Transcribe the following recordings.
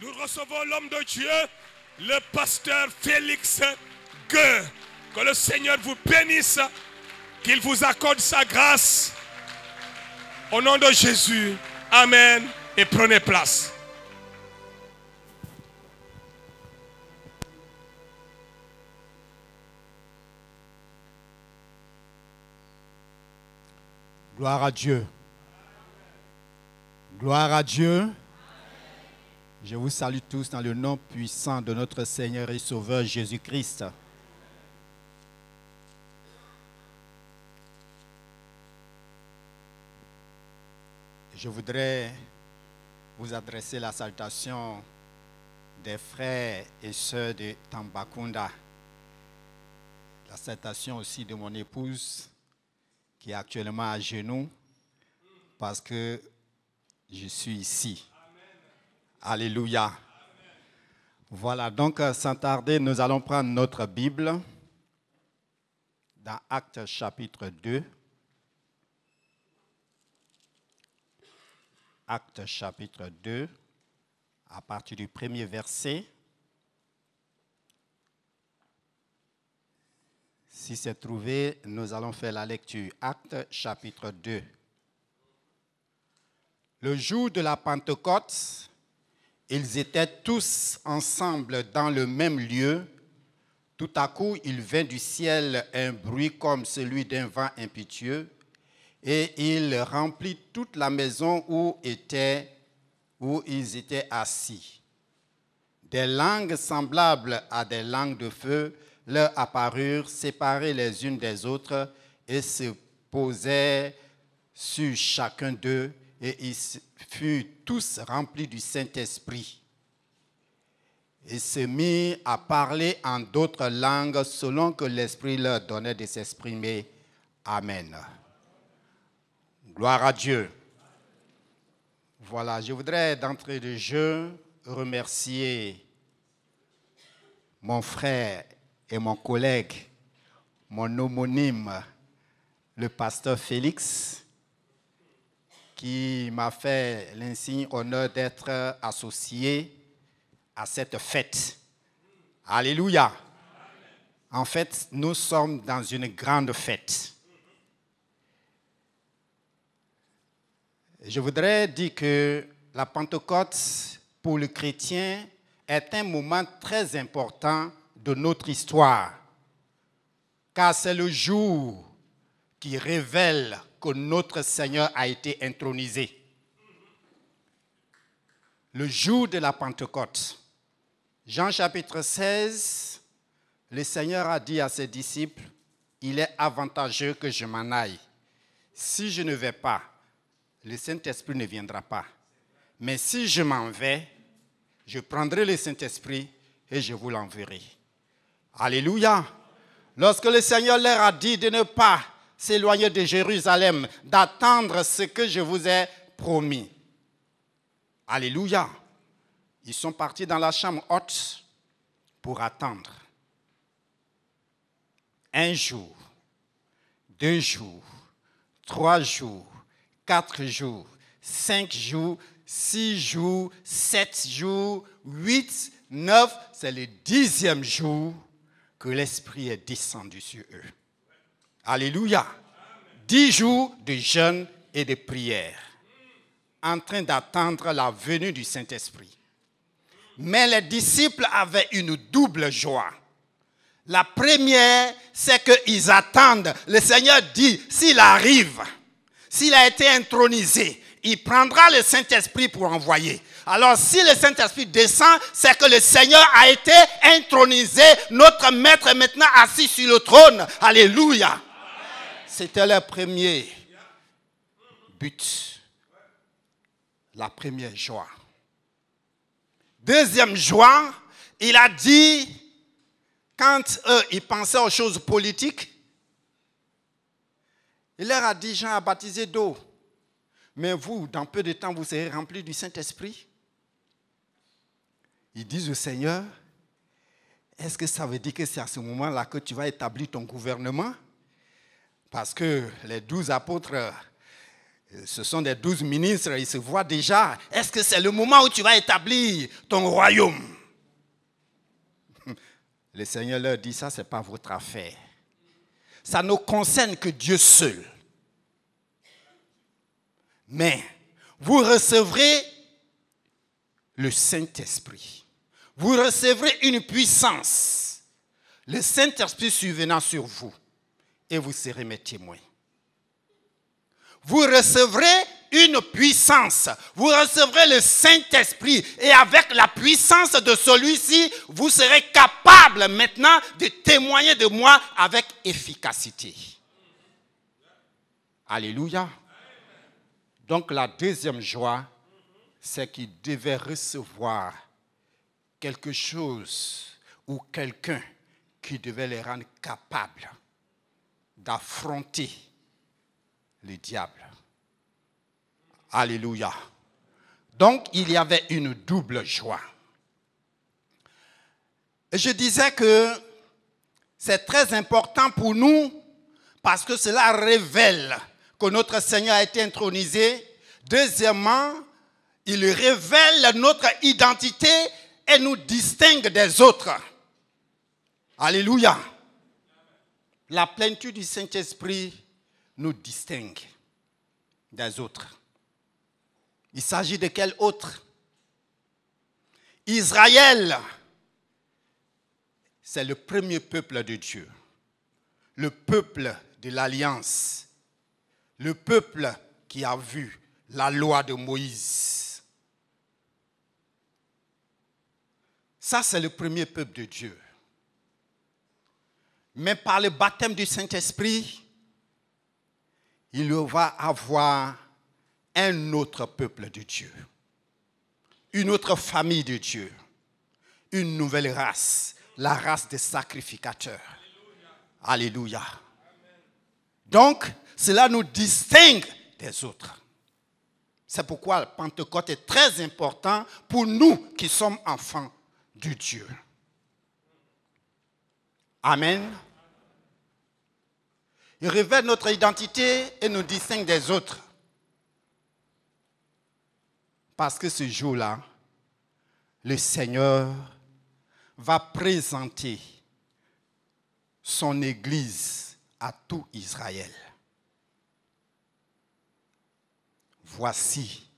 Nous recevons l'homme de Dieu, le pasteur Félix Gueux. Que le Seigneur vous bénisse, qu'il vous accorde sa grâce. Au nom de Jésus, Amen. Et prenez place. Gloire à Dieu. Gloire à Dieu. Je vous salue tous dans le nom puissant de notre Seigneur et Sauveur Jésus-Christ. Je voudrais vous adresser la salutation des frères et sœurs de Tambacounda. La salutation aussi de mon épouse qui est actuellement à genoux parce que je suis ici. Alléluia. Voilà, donc euh, sans tarder, nous allons prendre notre Bible dans Actes chapitre 2. Actes chapitre 2, à partir du premier verset. Si c'est trouvé, nous allons faire la lecture. Actes chapitre 2. Le jour de la Pentecôte, ils étaient tous ensemble dans le même lieu. Tout à coup, il vint du ciel un bruit comme celui d'un vent impétueux, et il remplit toute la maison où, où ils étaient assis. Des langues semblables à des langues de feu leur apparurent séparées les unes des autres et se posèrent sur chacun d'eux et ils furent tous remplis du Saint-Esprit et se mirent à parler en d'autres langues selon que l'Esprit leur donnait de s'exprimer. Amen. Gloire à Dieu. Voilà, je voudrais d'entrée de jeu remercier mon frère et mon collègue, mon homonyme, le pasteur Félix, qui m'a fait l'insigne honneur d'être associé à cette fête. Alléluia. En fait, nous sommes dans une grande fête. Je voudrais dire que la Pentecôte, pour le chrétien, est un moment très important de notre histoire, car c'est le jour qui révèle que notre Seigneur a été intronisé. Le jour de la Pentecôte, Jean chapitre 16, le Seigneur a dit à ses disciples, il est avantageux que je m'en aille. Si je ne vais pas, le Saint-Esprit ne viendra pas. Mais si je m'en vais, je prendrai le Saint-Esprit et je vous l'enverrai. Alléluia. Lorsque le Seigneur leur a dit de ne pas s'éloigner de Jérusalem, d'attendre ce que je vous ai promis. Alléluia. Ils sont partis dans la chambre haute pour attendre. Un jour, deux jours, trois jours, quatre jours, cinq jours, six jours, sept jours, huit, neuf. C'est le dixième jour que l'Esprit est descendu sur eux. Alléluia. Dix jours de jeûne et de prière en train d'attendre la venue du Saint-Esprit. Mais les disciples avaient une double joie. La première, c'est qu'ils attendent. Le Seigneur dit, s'il arrive, s'il a été intronisé, il prendra le Saint-Esprit pour envoyer. Alors si le Saint-Esprit descend, c'est que le Seigneur a été intronisé. Notre Maître est maintenant assis sur le trône. Alléluia c'était le premier but, la première joie. Deuxième joie, il a dit, quand eux, ils pensaient aux choses politiques, il leur a dit, Jean a baptisé d'eau, mais vous, dans peu de temps, vous serez remplis du Saint-Esprit. Ils disent au Seigneur, est-ce que ça veut dire que c'est à ce moment-là que tu vas établir ton gouvernement parce que les douze apôtres, euh, ce sont des douze ministres, ils se voient déjà. Est-ce que c'est le moment où tu vas établir ton royaume Le Seigneur leur dit, ça, ce n'est pas votre affaire. Ça ne concerne que Dieu seul. Mais vous recevrez le Saint-Esprit. Vous recevrez une puissance. Le Saint-Esprit survenant sur vous et vous serez mes témoins. Vous recevrez une puissance. Vous recevrez le Saint-Esprit. Et avec la puissance de celui-ci, vous serez capable maintenant de témoigner de moi avec efficacité. Alléluia. Donc la deuxième joie, c'est qu'il devait recevoir quelque chose ou quelqu'un qui devait les rendre capables d'affronter le diable. Alléluia. Donc, il y avait une double joie. Et je disais que c'est très important pour nous parce que cela révèle que notre Seigneur a été intronisé. Deuxièmement, il révèle notre identité et nous distingue des autres. Alléluia la plénitude du Saint-Esprit nous distingue des autres. Il s'agit de quel autre Israël, c'est le premier peuple de Dieu, le peuple de l'alliance, le peuple qui a vu la loi de Moïse. Ça, c'est le premier peuple de Dieu. Mais par le baptême du Saint-Esprit, il va avoir un autre peuple de Dieu, une autre famille de Dieu, une nouvelle race, la race des sacrificateurs. Alléluia. Donc, cela nous distingue des autres. C'est pourquoi le Pentecôte est très important pour nous qui sommes enfants de Dieu. Amen. Il révèle notre identité et nous distingue des autres. Parce que ce jour-là, le Seigneur va présenter son Église à tout Israël. Voici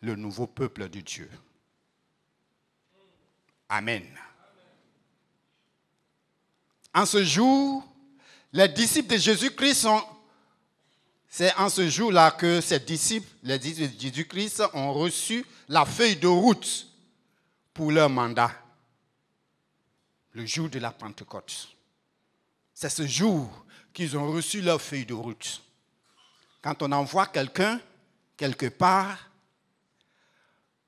le nouveau peuple de Dieu. Amen. En ce jour, les disciples de Jésus-Christ sont... C'est en ce jour-là que ces disciples, les disciples de Jésus-Christ, ont reçu la feuille de route pour leur mandat, le jour de la Pentecôte. C'est ce jour qu'ils ont reçu leur feuille de route. Quand on envoie quelqu'un quelque part,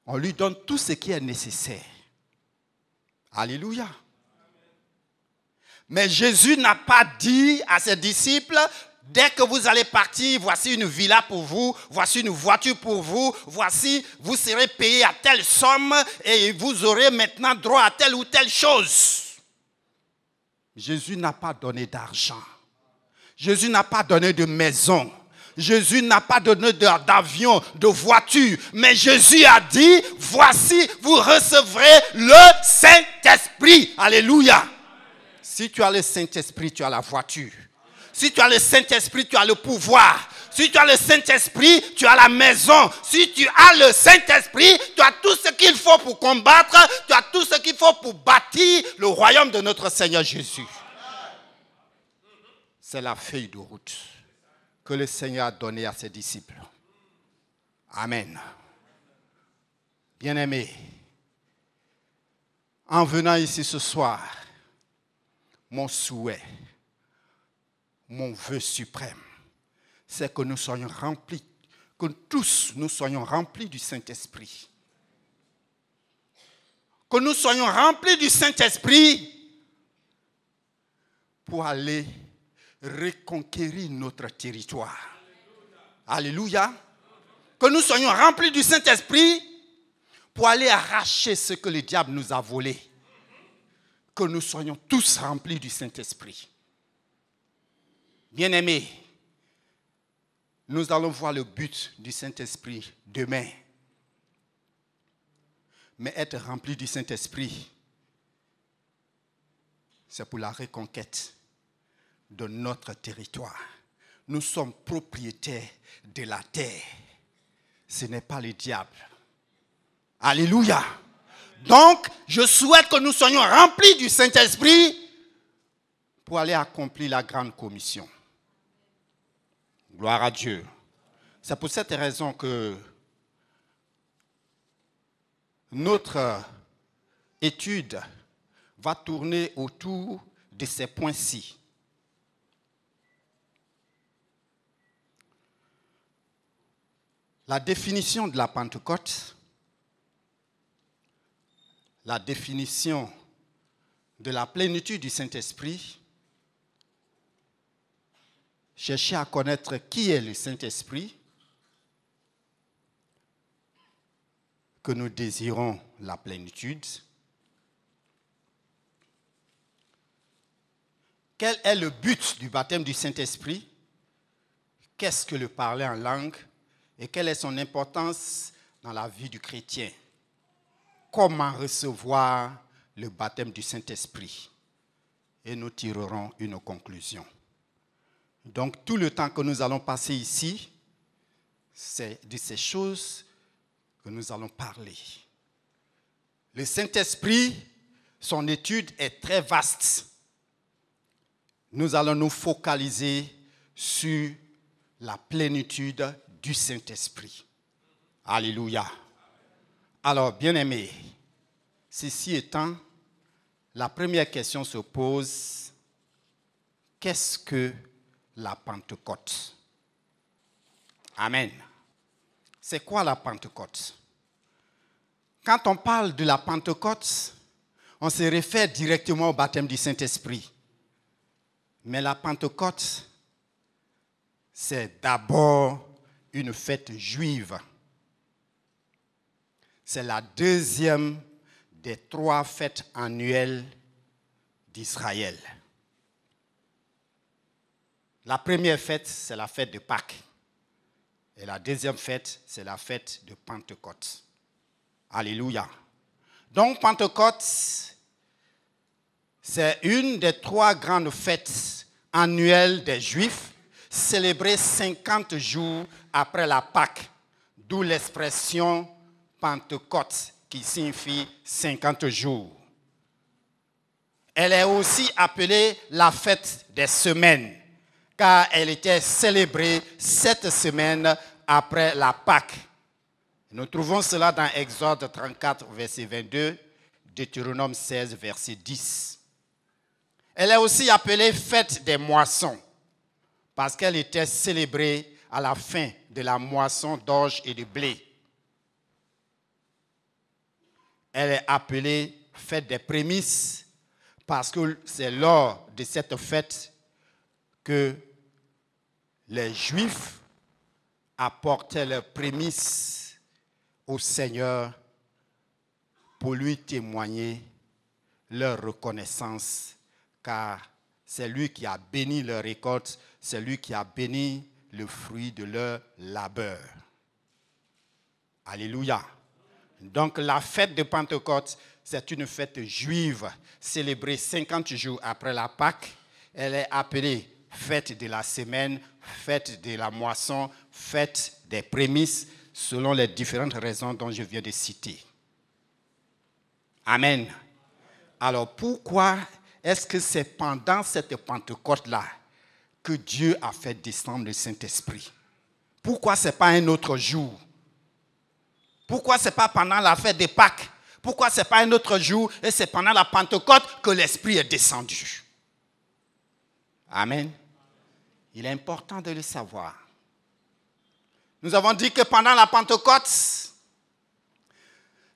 on lui donne tout ce qui est nécessaire. Alléluia. Mais Jésus n'a pas dit à ses disciples, dès que vous allez partir, voici une villa pour vous, voici une voiture pour vous, voici, vous serez payé à telle somme et vous aurez maintenant droit à telle ou telle chose. Jésus n'a pas donné d'argent. Jésus n'a pas donné de maison. Jésus n'a pas donné d'avion, de voiture. Mais Jésus a dit, voici, vous recevrez le Saint-Esprit. Alléluia. Si tu as le Saint-Esprit, tu as la voiture. Si tu as le Saint-Esprit, tu as le pouvoir. Si tu as le Saint-Esprit, tu as la maison. Si tu as le Saint-Esprit, tu as tout ce qu'il faut pour combattre. Tu as tout ce qu'il faut pour bâtir le royaume de notre Seigneur Jésus. C'est la feuille de route que le Seigneur a donnée à ses disciples. Amen. Bien-aimés, en venant ici ce soir, mon souhait, mon vœu suprême, c'est que nous soyons remplis, que tous nous soyons remplis du Saint-Esprit. Que nous soyons remplis du Saint-Esprit pour aller reconquérir notre territoire. Alléluia. Que nous soyons remplis du Saint-Esprit pour aller arracher ce que le diable nous a volé nous soyons tous remplis du Saint-Esprit. Bien-aimés, nous allons voir le but du Saint-Esprit demain. Mais être rempli du Saint-Esprit, c'est pour la reconquête de notre territoire. Nous sommes propriétaires de la terre. Ce n'est pas le diable. Alléluia. Donc, je souhaite que nous soyons remplis du Saint-Esprit pour aller accomplir la grande commission. Gloire à Dieu. C'est pour cette raison que notre étude va tourner autour de ces points-ci. La définition de la Pentecôte, la définition de la plénitude du Saint-Esprit, chercher à connaître qui est le Saint-Esprit, que nous désirons la plénitude, quel est le but du baptême du Saint-Esprit, qu'est-ce que le parler en langue et quelle est son importance dans la vie du chrétien comment recevoir le baptême du Saint-Esprit. Et nous tirerons une conclusion. Donc tout le temps que nous allons passer ici, c'est de ces choses que nous allons parler. Le Saint-Esprit, son étude est très vaste. Nous allons nous focaliser sur la plénitude du Saint-Esprit. Alléluia. Alors, bien-aimés, ceci étant, la première question se pose, qu'est-ce que la Pentecôte Amen. C'est quoi la Pentecôte Quand on parle de la Pentecôte, on se réfère directement au baptême du Saint-Esprit. Mais la Pentecôte, c'est d'abord une fête juive c'est la deuxième des trois fêtes annuelles d'Israël. La première fête, c'est la fête de Pâques. Et la deuxième fête, c'est la fête de Pentecôte. Alléluia. Donc Pentecôte, c'est une des trois grandes fêtes annuelles des Juifs, célébrées 50 jours après la Pâque, d'où l'expression Pentecôte, qui signifie 50 jours. Elle est aussi appelée la fête des semaines, car elle était célébrée sept semaines après la Pâque. Nous trouvons cela dans Exode 34, verset 22, Deutéronome 16, verset 10. Elle est aussi appelée fête des moissons, parce qu'elle était célébrée à la fin de la moisson d'orge et de blé elle est appelée fête des prémices parce que c'est lors de cette fête que les Juifs apportaient leurs prémices au Seigneur pour lui témoigner leur reconnaissance, car c'est lui qui a béni leur récolte, c'est lui qui a béni le fruit de leur labeur. Alléluia. Donc la fête de Pentecôte, c'est une fête juive célébrée 50 jours après la Pâque. Elle est appelée fête de la semaine, fête de la moisson, fête des prémices, selon les différentes raisons dont je viens de citer. Amen. Alors pourquoi est-ce que c'est pendant cette Pentecôte-là que Dieu a fait descendre le Saint-Esprit Pourquoi ce n'est pas un autre jour pourquoi ce n'est pas pendant la fête des Pâques Pourquoi ce n'est pas un autre jour et c'est pendant la Pentecôte que l'Esprit est descendu Amen. Il est important de le savoir. Nous avons dit que pendant la Pentecôte,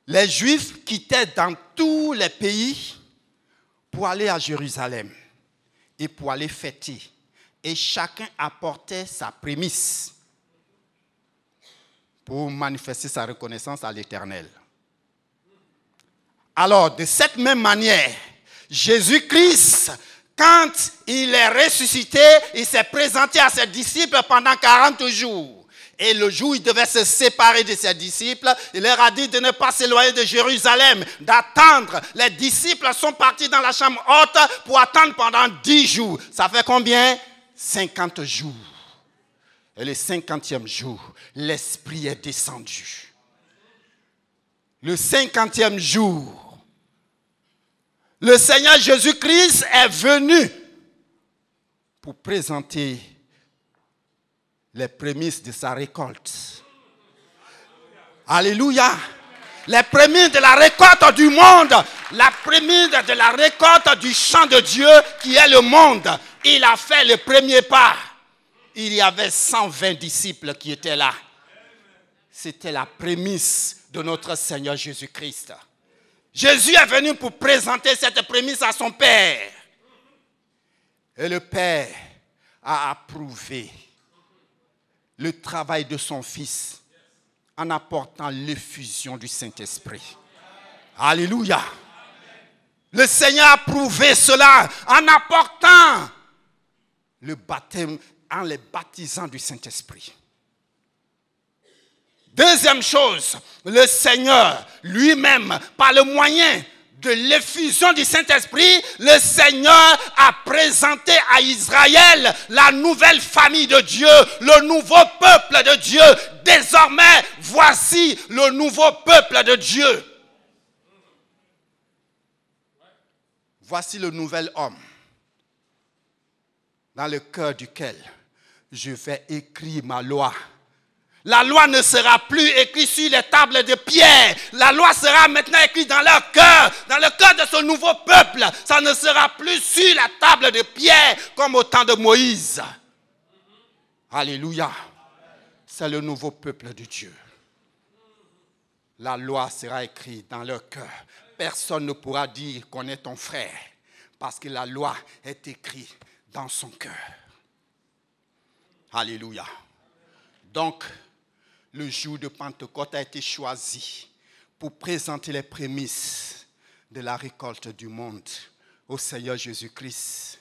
les Juifs quittaient dans tous les pays pour aller à Jérusalem et pour aller fêter. Et chacun apportait sa prémisse pour manifester sa reconnaissance à l'Éternel. Alors, de cette même manière, Jésus-Christ, quand il est ressuscité, il s'est présenté à ses disciples pendant 40 jours. Et le jour où il devait se séparer de ses disciples, il leur a dit de ne pas s'éloigner de Jérusalem, d'attendre. Les disciples sont partis dans la chambre haute pour attendre pendant 10 jours. Ça fait combien 50 jours. Et le cinquantième jour, l'Esprit est descendu. Le cinquantième jour, le Seigneur Jésus-Christ est venu pour présenter les prémices de sa récolte. Alléluia. Les prémices de la récolte du monde, la prémisse de la récolte du champ de Dieu qui est le monde. Il a fait le premier pas il y avait 120 disciples qui étaient là. C'était la prémisse de notre Seigneur Jésus-Christ. Jésus est venu pour présenter cette prémisse à son Père. Et le Père a approuvé le travail de son Fils en apportant l'effusion du Saint-Esprit. Alléluia. Le Seigneur a approuvé cela en apportant le baptême en les baptisant du Saint-Esprit. Deuxième chose, le Seigneur lui-même, par le moyen de l'effusion du Saint-Esprit, le Seigneur a présenté à Israël la nouvelle famille de Dieu, le nouveau peuple de Dieu. Désormais, voici le nouveau peuple de Dieu. Voici le nouvel homme dans le cœur duquel je vais écrire ma loi. La loi ne sera plus écrite sur les tables de pierre. La loi sera maintenant écrite dans leur cœur, dans le cœur de ce nouveau peuple. Ça ne sera plus sur la table de pierre comme au temps de Moïse. Alléluia. C'est le nouveau peuple de Dieu. La loi sera écrite dans leur cœur. Personne ne pourra dire qu'on est ton frère parce que la loi est écrite dans son cœur. Alléluia. Donc, le jour de Pentecôte a été choisi pour présenter les prémices de la récolte du monde au Seigneur Jésus-Christ.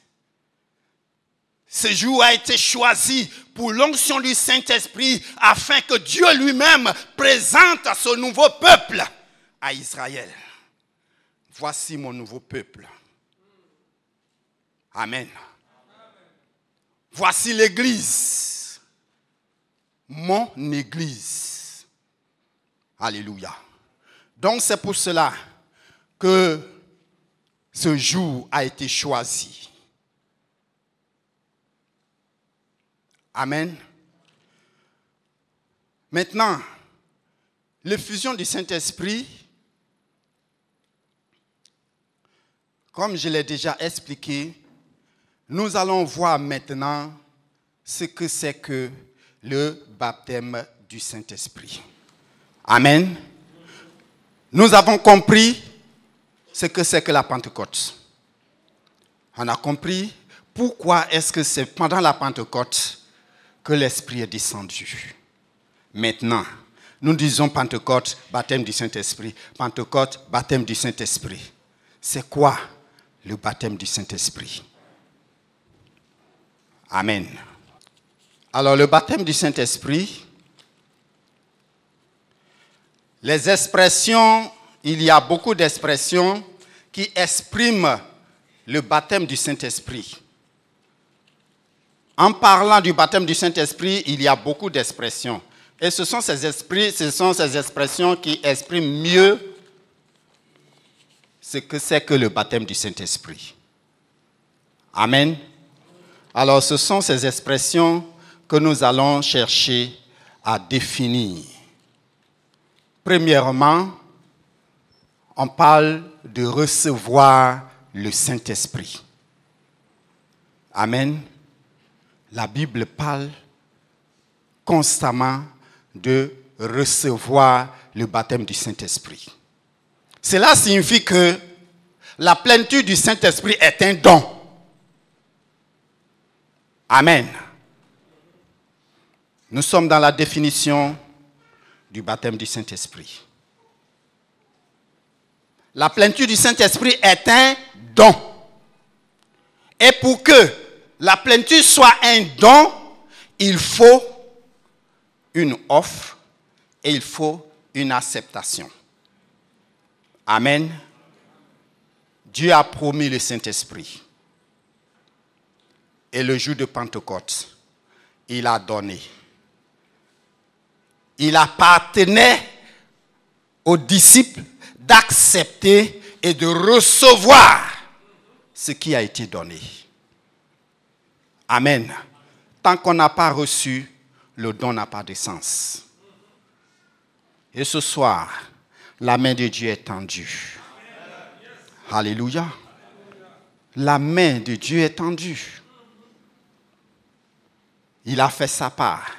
Ce jour a été choisi pour l'onction du Saint-Esprit afin que Dieu lui-même présente à ce nouveau peuple à Israël. Voici mon nouveau peuple. Amen. Voici l'église, mon église. Alléluia. Donc c'est pour cela que ce jour a été choisi. Amen. Maintenant, l'effusion du Saint-Esprit, comme je l'ai déjà expliqué, nous allons voir maintenant ce que c'est que le baptême du Saint-Esprit. Amen. Nous avons compris ce que c'est que la Pentecôte. On a compris pourquoi est-ce que c'est pendant la Pentecôte que l'Esprit est descendu. Maintenant, nous disons Pentecôte, baptême du Saint-Esprit. Pentecôte, baptême du Saint-Esprit. C'est quoi le baptême du Saint-Esprit Amen. Alors le baptême du Saint-Esprit, les expressions, il y a beaucoup d'expressions qui expriment le baptême du Saint-Esprit. En parlant du baptême du Saint-Esprit, il y a beaucoup d'expressions. Et ce sont ces esprits, ce sont ces expressions qui expriment mieux ce que c'est que le baptême du Saint-Esprit. Amen. Alors ce sont ces expressions que nous allons chercher à définir. Premièrement, on parle de recevoir le Saint-Esprit. Amen. La Bible parle constamment de recevoir le baptême du Saint-Esprit. Cela signifie que la plénitude du Saint-Esprit est un don. Amen. Nous sommes dans la définition du baptême du Saint-Esprit. La plénitude du Saint-Esprit est un don. Et pour que la plénitude soit un don, il faut une offre et il faut une acceptation. Amen. Dieu a promis le Saint-Esprit. Et le jour de Pentecôte, il a donné. Il appartenait aux disciples d'accepter et de recevoir ce qui a été donné. Amen. Tant qu'on n'a pas reçu, le don n'a pas de sens. Et ce soir, la main de Dieu est tendue. Alléluia. La main de Dieu est tendue. Il a fait sa part.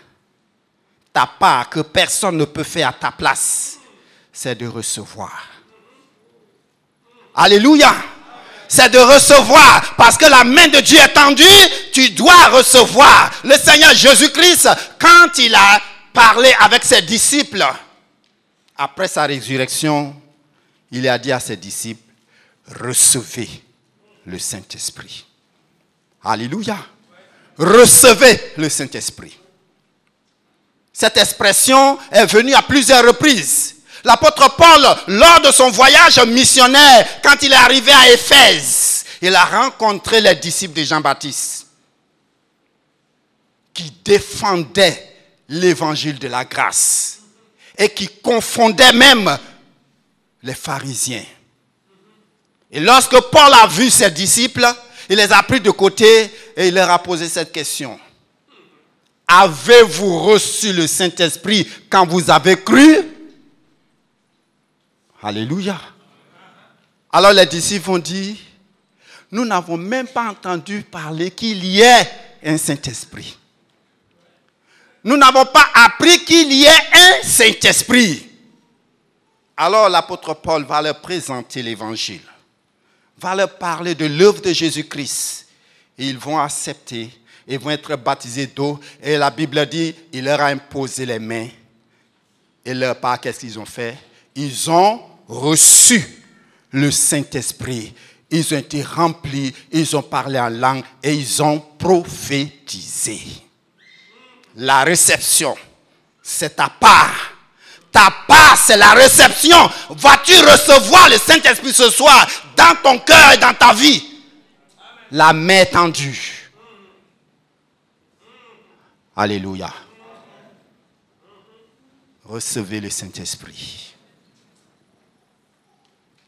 Ta part que personne ne peut faire à ta place, c'est de recevoir. Alléluia. C'est de recevoir. Parce que la main de Dieu est tendue, tu dois recevoir. Le Seigneur Jésus-Christ, quand il a parlé avec ses disciples, après sa résurrection, il a dit à ses disciples, recevez le Saint-Esprit. Alléluia recevez le Saint-Esprit. Cette expression est venue à plusieurs reprises. L'apôtre Paul, lors de son voyage missionnaire, quand il est arrivé à Éphèse, il a rencontré les disciples de Jean-Baptiste qui défendaient l'évangile de la grâce et qui confondaient même les pharisiens. Et lorsque Paul a vu ses disciples, il les a pris de côté et il leur a posé cette question. Avez-vous reçu le Saint-Esprit quand vous avez cru Alléluia. Alors les disciples ont dit, nous n'avons même pas entendu parler qu'il y ait un Saint-Esprit. Nous n'avons pas appris qu'il y ait un Saint-Esprit. Alors l'apôtre Paul va leur présenter l'évangile, va leur parler de l'œuvre de Jésus-Christ ils vont accepter. Ils vont être baptisés d'eau. Et la Bible dit, il leur a imposé les mains. Et leur part, qu'est-ce qu'ils ont fait Ils ont reçu le Saint-Esprit. Ils ont été remplis, ils ont parlé en langue et ils ont prophétisé. La réception, c'est ta part. Ta part, c'est la réception. Vas-tu recevoir le Saint-Esprit ce soir dans ton cœur et dans ta vie la main tendue. Alléluia. Recevez le Saint-Esprit.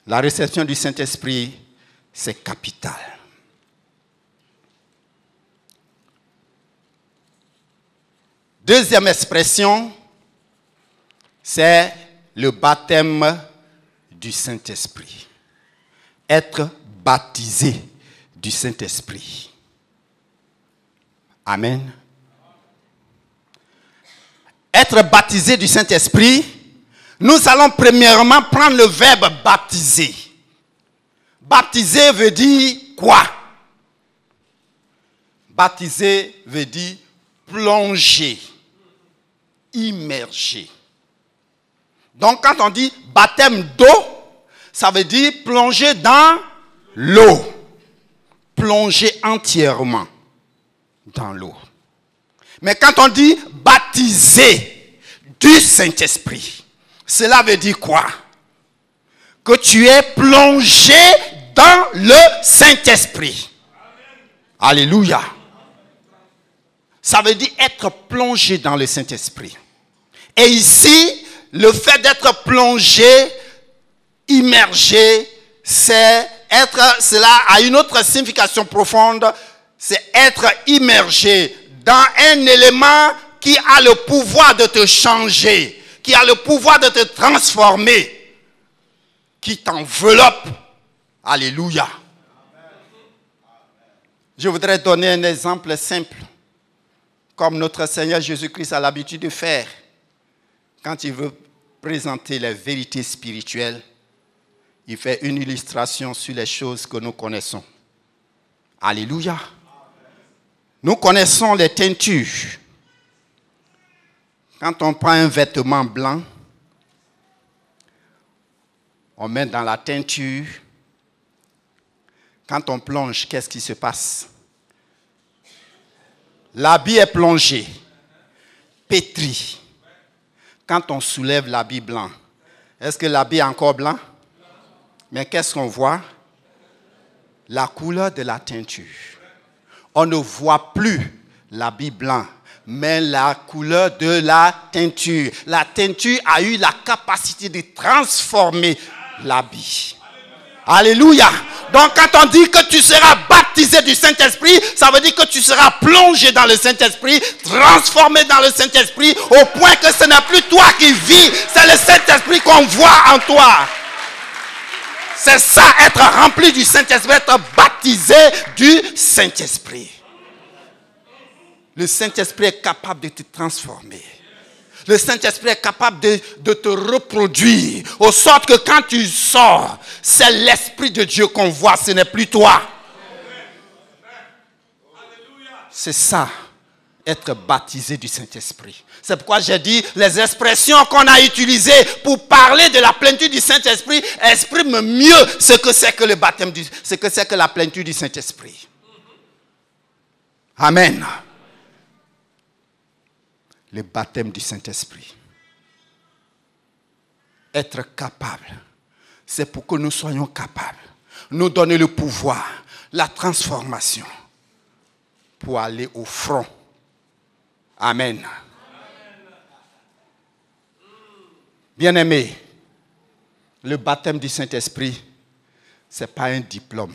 La réception du Saint-Esprit, c'est capital. Deuxième expression, c'est le baptême du Saint-Esprit. Être baptisé du Saint-Esprit. Amen. Être baptisé du Saint-Esprit, nous allons premièrement prendre le verbe baptiser. Baptiser veut dire quoi Baptiser veut dire plonger, immerger. Donc quand on dit baptême d'eau, ça veut dire plonger dans l'eau plongé entièrement dans l'eau. Mais quand on dit baptisé du Saint-Esprit, cela veut dire quoi Que tu es plongé dans le Saint-Esprit. Alléluia. Ça veut dire être plongé dans le Saint-Esprit. Et ici, le fait d'être plongé, immergé, c'est être, cela a une autre signification profonde, c'est être immergé dans un élément qui a le pouvoir de te changer, qui a le pouvoir de te transformer, qui t'enveloppe. Alléluia. Je voudrais donner un exemple simple, comme notre Seigneur Jésus-Christ a l'habitude de faire quand il veut présenter les vérités spirituelles il fait une illustration sur les choses que nous connaissons. Alléluia. Nous connaissons les teintures. Quand on prend un vêtement blanc, on met dans la teinture. Quand on plonge, qu'est-ce qui se passe L'habit est plongé, pétri. Quand on soulève l'habit blanc, est-ce que l'habit est encore blanc mais qu'est-ce qu'on voit La couleur de la teinture. On ne voit plus l'habit blanc, mais la couleur de la teinture. La teinture a eu la capacité de transformer l'habit. Alléluia. Donc quand on dit que tu seras baptisé du Saint-Esprit, ça veut dire que tu seras plongé dans le Saint-Esprit, transformé dans le Saint-Esprit, au point que ce n'est plus toi qui vis, c'est le Saint-Esprit qu'on voit en toi. C'est ça, être rempli du Saint-Esprit, être baptisé du Saint-Esprit. Le Saint-Esprit est capable de te transformer. Le Saint-Esprit est capable de, te reproduire. Au sorte que quand tu sors, c'est l'Esprit de Dieu qu'on voit, ce n'est plus toi. C'est ça, être baptisé du Saint-Esprit. C'est pourquoi j'ai dit les expressions qu'on a utilisées pour parler de la plénitude du Saint-Esprit expriment mieux ce que c'est que le baptême ce que c'est que la plénitude du Saint-Esprit. Amen. Le baptême du Saint-Esprit. Être capable, c'est pour que nous soyons capables, nous donner le pouvoir, la transformation pour aller au front. Amen. Bien-aimés, le baptême du Saint-Esprit, ce n'est pas un diplôme.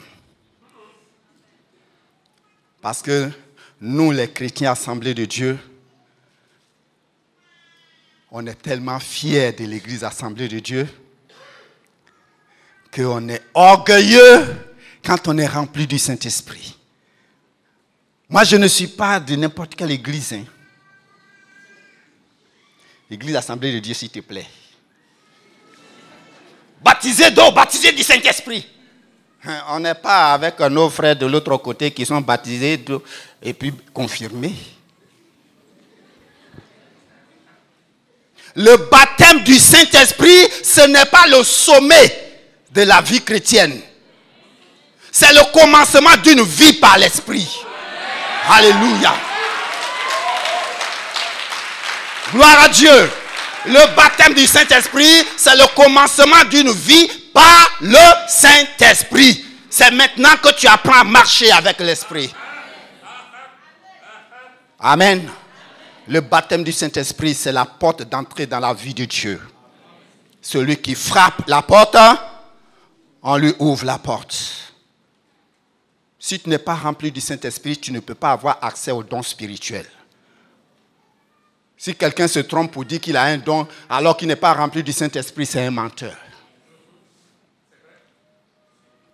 Parce que nous, les chrétiens assemblés de Dieu, on est tellement fiers de l'Église assemblée de Dieu qu'on est orgueilleux quand on est rempli du Saint-Esprit. Moi, je ne suis pas de n'importe quelle église. Hein. Église assemblée de Dieu, s'il te plaît. Baptisé d'eau, baptisé du Saint-Esprit. Hein, on n'est pas avec nos frères de l'autre côté qui sont baptisés d'eau et puis confirmés. Le baptême du Saint-Esprit, ce n'est pas le sommet de la vie chrétienne. C'est le commencement d'une vie par l'Esprit. Alléluia. Gloire à Dieu. Le baptême du Saint-Esprit, c'est le commencement d'une vie par le Saint-Esprit. C'est maintenant que tu apprends à marcher avec l'Esprit. Amen. Le baptême du Saint-Esprit, c'est la porte d'entrée dans la vie de Dieu. Celui qui frappe la porte, on lui ouvre la porte. Si tu n'es pas rempli du Saint-Esprit, tu ne peux pas avoir accès aux dons spirituels. Si quelqu'un se trompe pour dire qu'il a un don alors qu'il n'est pas rempli du Saint-Esprit, c'est un menteur.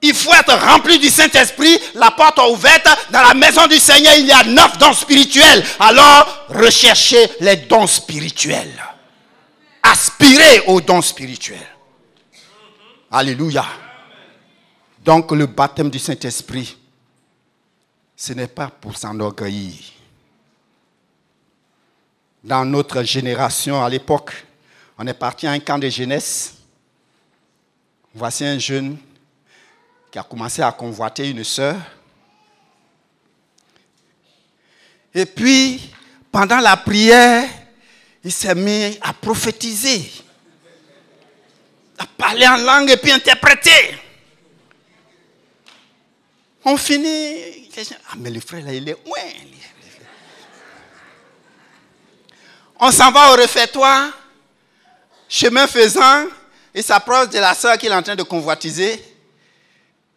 Il faut être rempli du Saint-Esprit, la porte est ouverte, dans la maison du Seigneur, il y a neuf dons spirituels. Alors, recherchez les dons spirituels. Aspirez aux dons spirituels. Alléluia. Donc le baptême du Saint-Esprit, ce n'est pas pour s'enorgueillir dans notre génération à l'époque. On est parti à un camp de jeunesse. Voici un jeune qui a commencé à convoiter une sœur. Et puis, pendant la prière, il s'est mis à prophétiser, à parler en langue et puis interpréter. On finit. Ah, mais le frère là, il est loin. On s'en va au réfectoire, chemin faisant, il s'approche de la soeur qu'il est en train de convoitiser.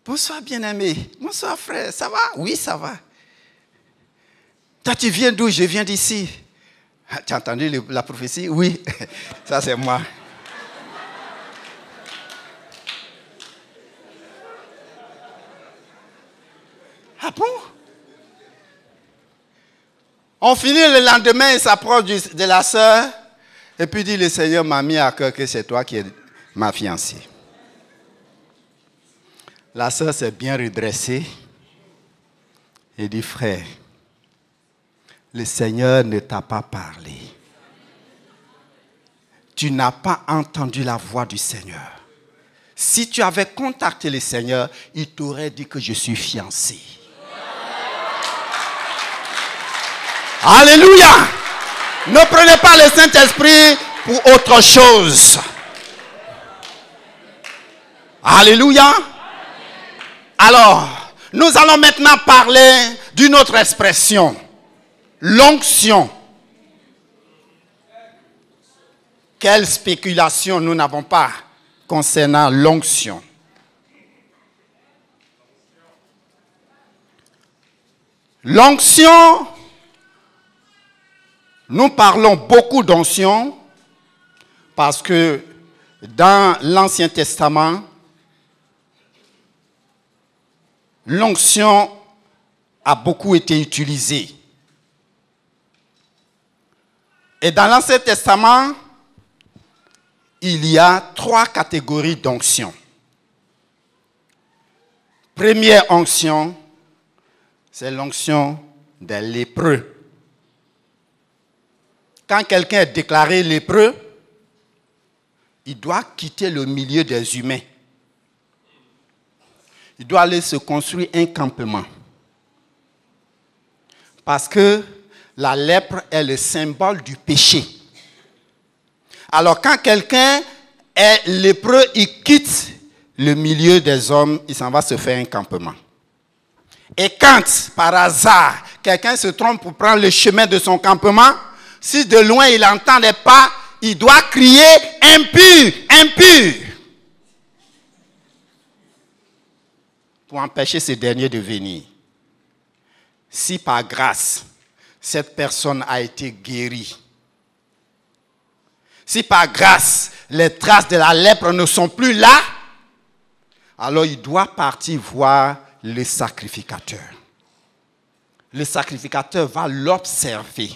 Bonsoir bien-aimé, bonsoir frère, ça va Oui, ça va. Toi, tu viens d'où Je viens d'ici. Ah, tu as entendu la prophétie Oui, ça c'est moi. Ah bon on finit le lendemain, il s'approche de la sœur et puis dit, le Seigneur m'a mis à cœur que c'est toi qui es ma fiancée. La sœur s'est bien redressée et dit, frère, le Seigneur ne t'a pas parlé. Tu n'as pas entendu la voix du Seigneur. Si tu avais contacté le Seigneur, il t'aurait dit que je suis fiancée. Alléluia. Ne prenez pas le Saint-Esprit pour autre chose. Alléluia. Alors, nous allons maintenant parler d'une autre expression, l'onction. Quelle spéculation nous n'avons pas concernant l'onction. L'onction nous parlons beaucoup d'onction parce que dans l'Ancien Testament, l'onction a beaucoup été utilisée. Et dans l'Ancien Testament, il y a trois catégories d'onction. Première onction, c'est l'onction des lépreux quand quelqu'un est déclaré lépreux, il doit quitter le milieu des humains. Il doit aller se construire un campement. Parce que la lèpre est le symbole du péché. Alors quand quelqu'un est lépreux, il quitte le milieu des hommes, il s'en va se faire un campement. Et quand, par hasard, quelqu'un se trompe pour prendre le chemin de son campement, si de loin il entend pas, il doit crier impur, impur. Pour empêcher ce dernier de venir. Si par grâce, cette personne a été guérie, si par grâce, les traces de la lèpre ne sont plus là, alors il doit partir voir le sacrificateur. Le sacrificateur va l'observer.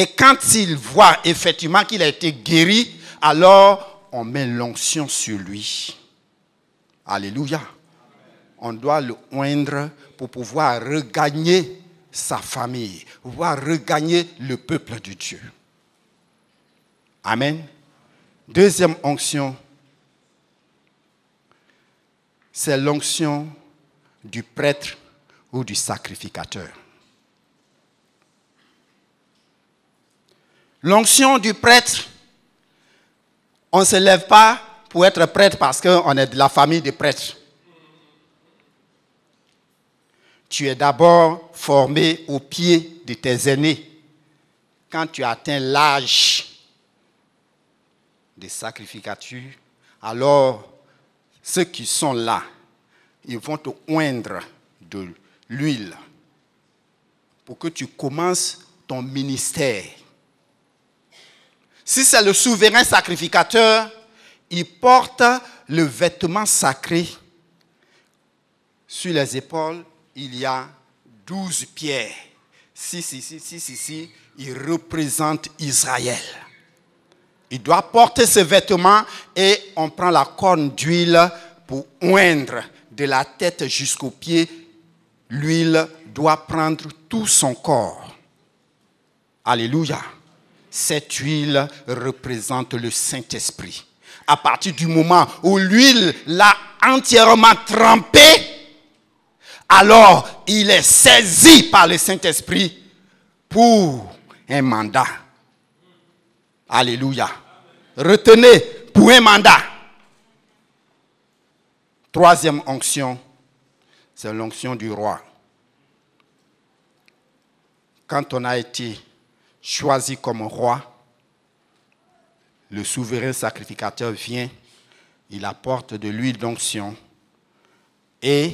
Et quand il voit effectivement qu'il a été guéri, alors on met l'onction sur lui. Alléluia. On doit le oindre pour pouvoir regagner sa famille, pour pouvoir regagner le peuple de Dieu. Amen. Deuxième onction, c'est l'onction du prêtre ou du sacrificateur. L'onction du prêtre, on ne se lève pas pour être prêtre parce qu'on est de la famille des prêtres. Tu es d'abord formé au pied de tes aînés quand tu atteins l'âge des sacrificatures, alors ceux qui sont là, ils vont te oindre de l'huile pour que tu commences ton ministère si c'est le souverain sacrificateur, il porte le vêtement sacré. Sur les épaules, il y a douze pierres. Si, si, si, si, si, si, il représente Israël. Il doit porter ce vêtement et on prend la corne d'huile pour oindre de la tête jusqu'au pied. L'huile doit prendre tout son corps. Alléluia. Cette huile représente le Saint-Esprit. À partir du moment où l'huile l'a entièrement trempé, alors il est saisi par le Saint-Esprit pour un mandat. Alléluia. Retenez pour un mandat. Troisième onction, c'est l'onction du roi. Quand on a été choisi comme roi, le souverain sacrificateur vient, il apporte de l'huile d'onction et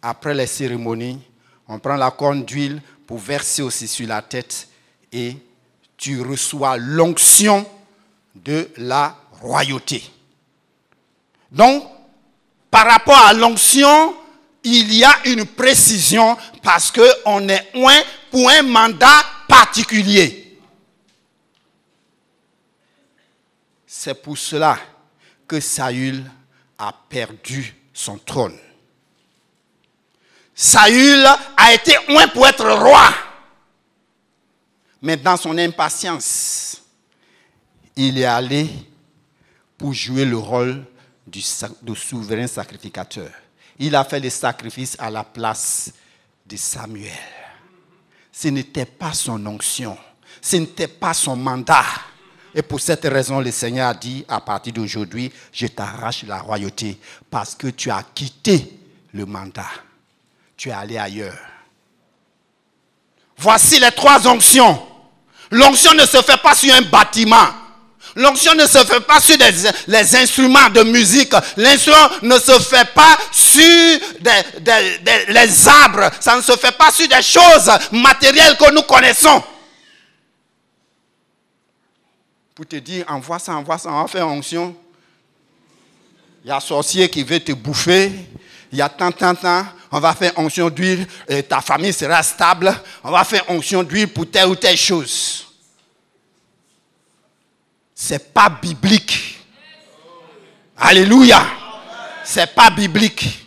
après les cérémonies, on prend la corne d'huile pour verser aussi sur la tête et tu reçois l'onction de la royauté. Donc, par rapport à l'onction, il y a une précision parce qu'on est pour un mandat particulier. C'est pour cela que Saül a perdu son trône. Saül a été loin pour être roi. Mais dans son impatience, il est allé pour jouer le rôle du, souverain sacrificateur. Il a fait les sacrifices à la place de Samuel ce n'était pas son onction, ce n'était pas son mandat. Et pour cette raison, le Seigneur a dit, à partir d'aujourd'hui, je t'arrache la royauté parce que tu as quitté le mandat. Tu es allé ailleurs. Voici les trois onctions. L'onction ne se fait pas sur un bâtiment. L'onction ne se fait pas sur les instruments de musique. L'onction ne se fait pas sur les arbres. Ça ne se fait pas sur des choses matérielles que nous connaissons. Pour te dire, envoie ça, envoie ça, on va faire onction. Il y a un sorcier qui veut te bouffer. Il y a tant, tant, tant. On va faire onction d'huile et ta famille sera stable. On va faire onction d'huile pour telle ou telle chose c'est pas biblique. Alléluia. C'est pas biblique.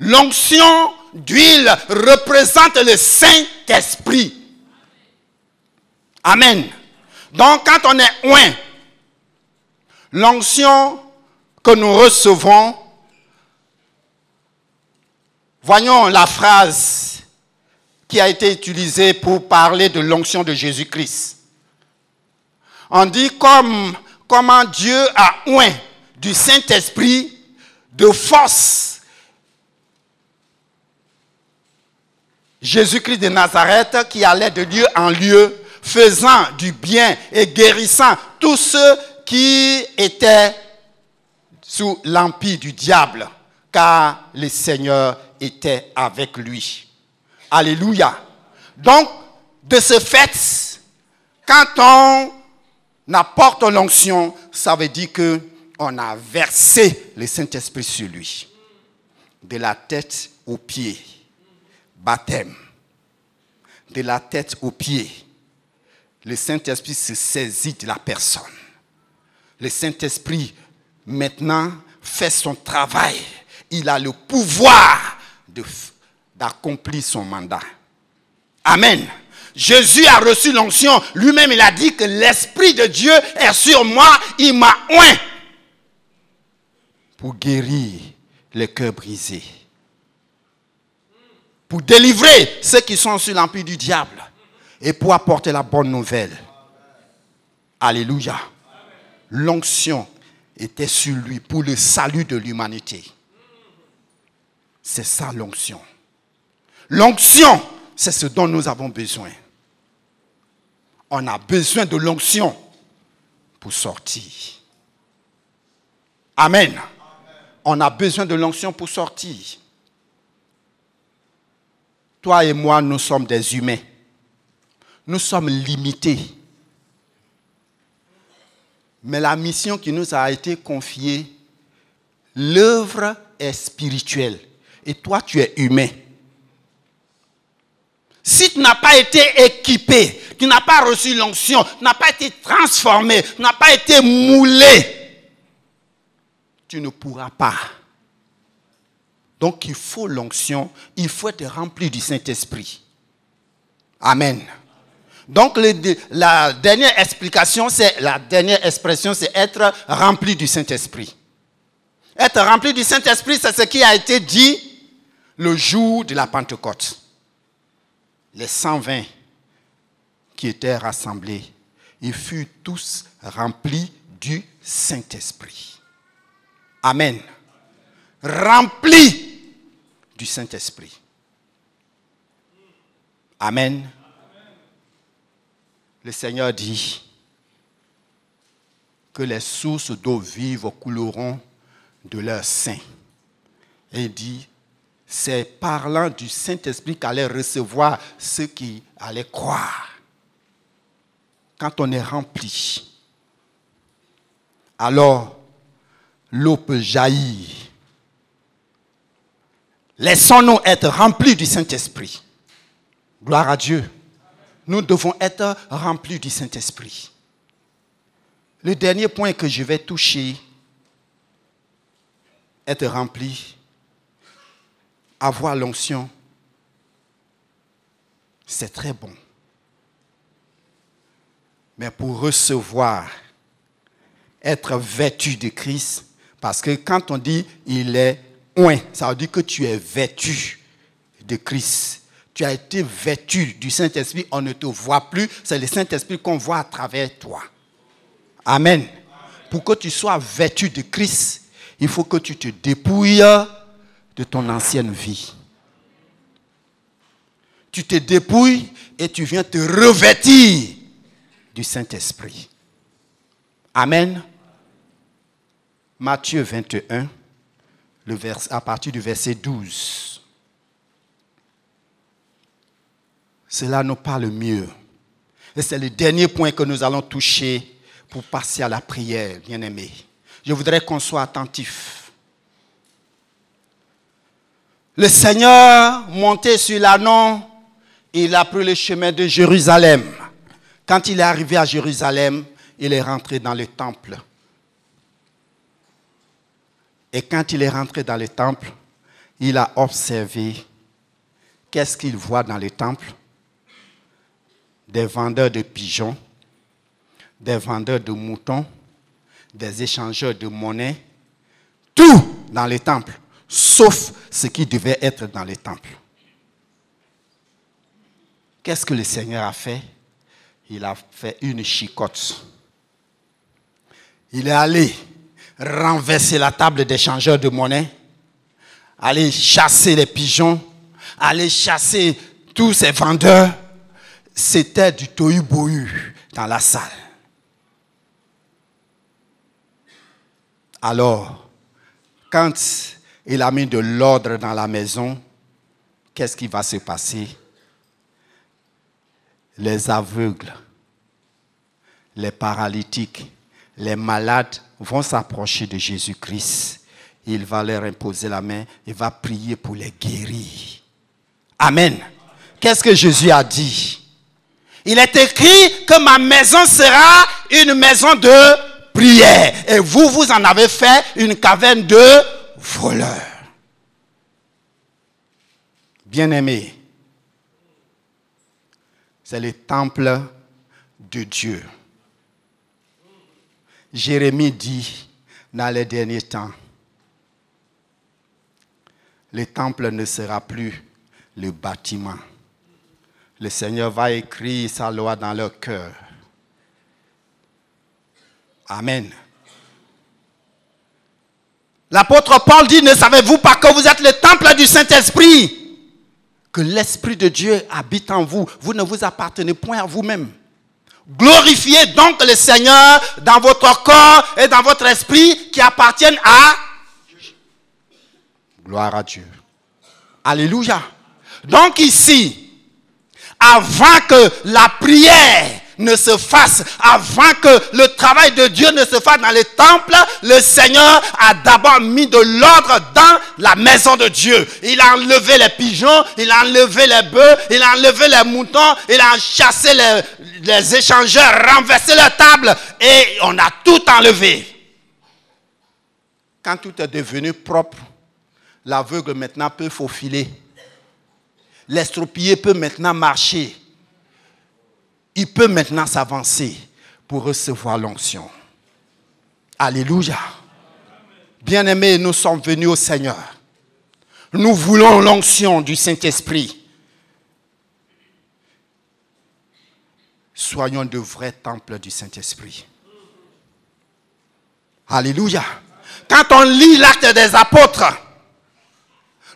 L'onction d'huile représente le Saint-Esprit. Amen. Donc quand on est loin, l'onction que nous recevons, voyons la phrase qui a été utilisée pour parler de l'onction de Jésus-Christ. On dit comme, comment Dieu a oint du Saint-Esprit de force Jésus-Christ de Nazareth qui allait de lieu en lieu, faisant du bien et guérissant tous ceux qui étaient sous l'empire du diable, car le Seigneur était avec lui. Alléluia. Donc, de ce fait, quand on n'apporte l'onction, ça veut dire que on a versé le Saint-Esprit sur lui, de la tête aux pieds. Baptême. De la tête aux pieds. Le Saint-Esprit se saisit de la personne. Le Saint-Esprit, maintenant, fait son travail. Il a le pouvoir d'accomplir son mandat. Amen. Jésus a reçu l'onction. Lui-même, il a dit que l'Esprit de Dieu est sur moi. Il m'a oint pour guérir les cœurs brisés. Pour délivrer ceux qui sont sur l'empire du diable. Et pour apporter la bonne nouvelle. Alléluia. L'onction était sur lui pour le salut de l'humanité. C'est ça l'onction. L'onction, c'est ce dont nous avons besoin. On a besoin de l'onction pour sortir. Amen. On a besoin de l'onction pour sortir. Toi et moi, nous sommes des humains. Nous sommes limités. Mais la mission qui nous a été confiée, l'œuvre est spirituelle. Et toi, tu es humain. Si tu n'as pas été équipé, tu n'as pas reçu l'onction, tu n'as pas été transformé, tu n'as pas été moulé, tu ne pourras pas. Donc il faut l'onction, il faut être rempli du Saint-Esprit. Amen. Donc la dernière explication, c'est la dernière expression, c'est être rempli du Saint-Esprit. Être rempli du Saint-Esprit, c'est ce qui a été dit le jour de la Pentecôte les 120 qui étaient rassemblés, ils furent tous remplis du Saint-Esprit. Amen. Remplis du Saint-Esprit. Amen. Le Seigneur dit que les sources d'eau vive couleront de leur sein. Et il dit, c'est parlant du Saint-Esprit qu'allaient recevoir ceux qui allaient croire. Quand on est rempli, alors l'eau peut jaillir. Laissons-nous être remplis du Saint-Esprit. Gloire à Dieu. Nous devons être remplis du Saint-Esprit. Le dernier point que je vais toucher, être rempli, avoir l'onction, c'est très bon. Mais pour recevoir, être vêtu de Christ, parce que quand on dit il est oint, ça veut dire que tu es vêtu de Christ. Tu as été vêtu du Saint-Esprit, on ne te voit plus, c'est le Saint-Esprit qu'on voit à travers toi. Amen. Pour que tu sois vêtu de Christ, il faut que tu te dépouilles de ton ancienne vie. Tu te dépouilles et tu viens te revêtir du Saint-Esprit. Amen. Matthieu 21, le vers, à partir du verset 12. Cela nous parle mieux. Et c'est le dernier point que nous allons toucher pour passer à la prière, bien aimé. Je voudrais qu'on soit attentif le Seigneur monté sur l'anon, il a pris le chemin de Jérusalem. Quand il est arrivé à Jérusalem, il est rentré dans le temple. Et quand il est rentré dans le temple, il a observé qu'est-ce qu'il voit dans le temple Des vendeurs de pigeons, des vendeurs de moutons, des échangeurs de monnaie, tout dans le temple sauf ce qui devait être dans les temples. Qu'est-ce que le Seigneur a fait Il a fait une chicote. Il est allé renverser la table des changeurs de monnaie, aller chasser les pigeons, aller chasser tous ces vendeurs. C'était du tohu-bohu dans la salle. Alors, quand il a mis de l'ordre dans la maison, qu'est-ce qui va se passer Les aveugles, les paralytiques, les malades vont s'approcher de Jésus-Christ. Il va leur imposer la main, il va prier pour les guérir. Amen. Qu'est-ce que Jésus a dit Il est écrit que ma maison sera une maison de prière. Et vous, vous en avez fait une caverne de Bien-aimé, c'est le temple de Dieu. Jérémie dit dans les derniers temps, le temple ne sera plus le bâtiment. Le Seigneur va écrire sa loi dans leur cœur. Amen. L'apôtre Paul dit, ne savez-vous pas que vous êtes le temple du Saint-Esprit Que l'Esprit de Dieu habite en vous. Vous ne vous appartenez point à vous-même. Glorifiez donc le Seigneur dans votre corps et dans votre esprit qui appartiennent à... Gloire à Dieu. Alléluia. Donc ici, avant que la prière ne se fasse, avant que le travail de Dieu ne se fasse dans les temples, le Seigneur a d'abord mis de l'ordre dans la maison de Dieu. Il a enlevé les pigeons, il a enlevé les bœufs, il a enlevé les moutons, il a chassé les, échangeurs, renversé la table et on a tout enlevé. Quand tout est devenu propre, l'aveugle maintenant peut faufiler. L'estropié peut maintenant marcher il peut maintenant s'avancer pour recevoir l'onction. Alléluia. Bien-aimés, nous sommes venus au Seigneur. Nous voulons l'onction du Saint-Esprit. Soyons de vrais temples du Saint-Esprit. Alléluia. Quand on lit l'acte des apôtres,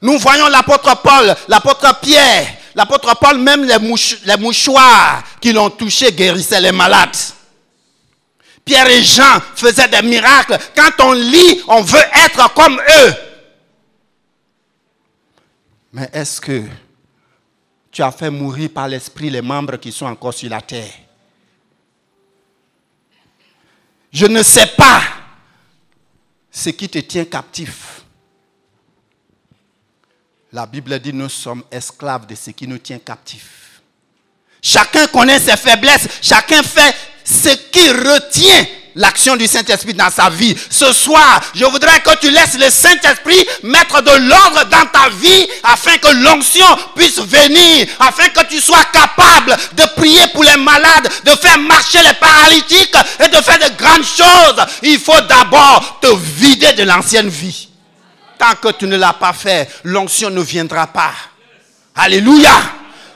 nous voyons l'apôtre Paul, l'apôtre Pierre, L'apôtre Paul, même les, mouchoirs qui l'ont touché guérissaient les malades. Pierre et Jean faisaient des miracles. Quand on lit, on veut être comme eux. Mais est-ce que tu as fait mourir par l'esprit les membres qui sont encore sur la terre Je ne sais pas ce qui te tient captif. La Bible dit nous sommes esclaves de ce qui nous tient captifs. Chacun connaît ses faiblesses, chacun fait ce qui retient l'action du Saint-Esprit dans sa vie. Ce soir, je voudrais que tu laisses le Saint-Esprit mettre de l'ordre dans ta vie afin que l'onction puisse venir, afin que tu sois capable de prier pour les malades, de faire marcher les paralytiques et de faire de grandes choses. Il faut d'abord te vider de l'ancienne vie tant que tu ne l'as pas fait, l'onction ne viendra pas. Alléluia.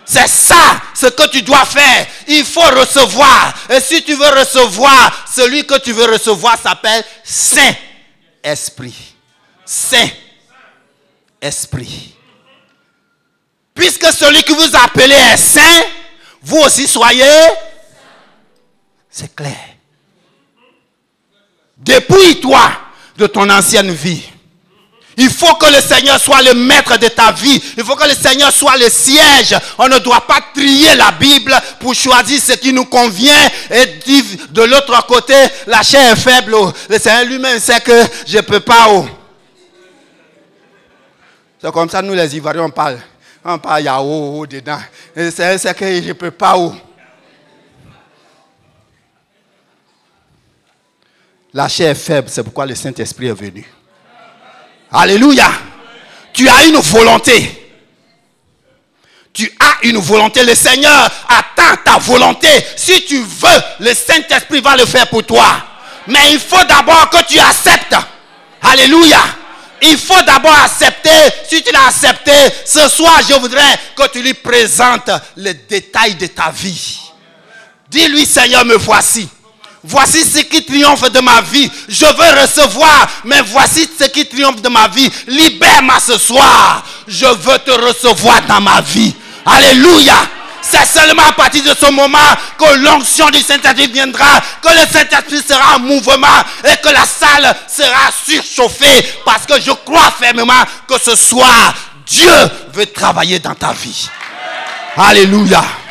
C'est ça ce que tu dois faire. Il faut recevoir. Et si tu veux recevoir, celui que tu veux recevoir s'appelle Saint-Esprit. Saint-Esprit. Puisque celui que vous appelez est saint, vous aussi soyez. C'est clair. Dépouille-toi de ton ancienne vie. Il faut que le Seigneur soit le maître de ta vie. Il faut que le Seigneur soit le siège. On ne doit pas trier la Bible pour choisir ce qui nous convient et dire de l'autre côté, la chair est faible. Le Seigneur lui-même sait que je ne peux pas. Oh. C'est comme ça nous les Ivoiriens, on parle. On parle Yahoo oh, oh, dedans. Le Seigneur sait que je ne peux pas. La chair est faible, c'est pourquoi le Saint-Esprit est venu. Alléluia. Tu as une volonté. Tu as une volonté. Le Seigneur attend ta volonté. Si tu veux, le Saint-Esprit va le faire pour toi. Mais il faut d'abord que tu acceptes. Alléluia. Il faut d'abord accepter. Si tu l'as accepté, ce soir, je voudrais que tu lui présentes les détails de ta vie. Dis-lui, Seigneur, me voici. Voici ce qui triomphe de ma vie. Je veux recevoir, mais voici ce qui triomphe de ma vie. Libère-moi ce soir. Je veux te recevoir dans ma vie. Alléluia. C'est seulement à partir de ce moment que l'onction du Saint-Esprit viendra, que le Saint-Esprit sera en mouvement et que la salle sera surchauffée. Parce que je crois fermement que ce soir, Dieu veut travailler dans ta vie. Alléluia.